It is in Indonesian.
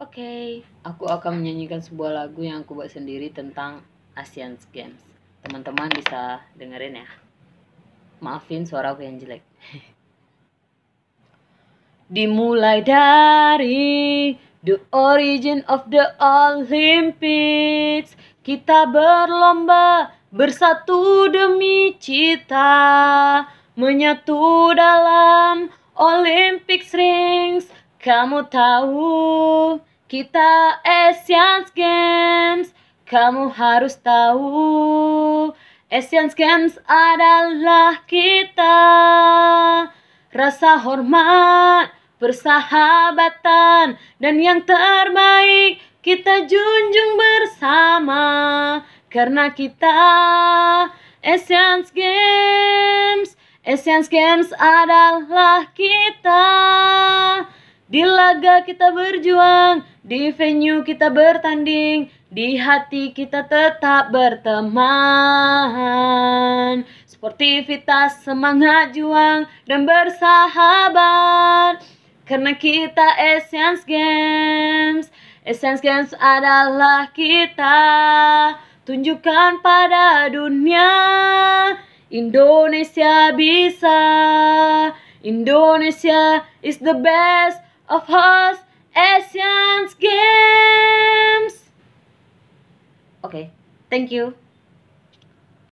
Oke, okay. aku akan menyanyikan sebuah lagu yang aku buat sendiri tentang Asian Games. Teman-teman bisa dengerin ya. Maafin suara aku yang jelek. Dimulai dari the origin of the Olympics, kita berlomba bersatu demi cita, menyatu dalam Olympic rings. Kamu tahu kita Asian Games, kamu harus tahu. Asian Games adalah kita. Rasa hormat, persahabatan, dan yang terbaik kita junjung bersama. Karena kita Asian Games, Asian Games adalah kita. Di laga kita berjuang, di venue kita bertanding, di hati kita tetap berteman. Sportivitas, semangat juang, dan bersahabat. Karena kita Essence Games, Essence Games adalah kita. Tunjukkan pada dunia, Indonesia bisa. Indonesia is the best. of host Asian Games. Okay, thank you.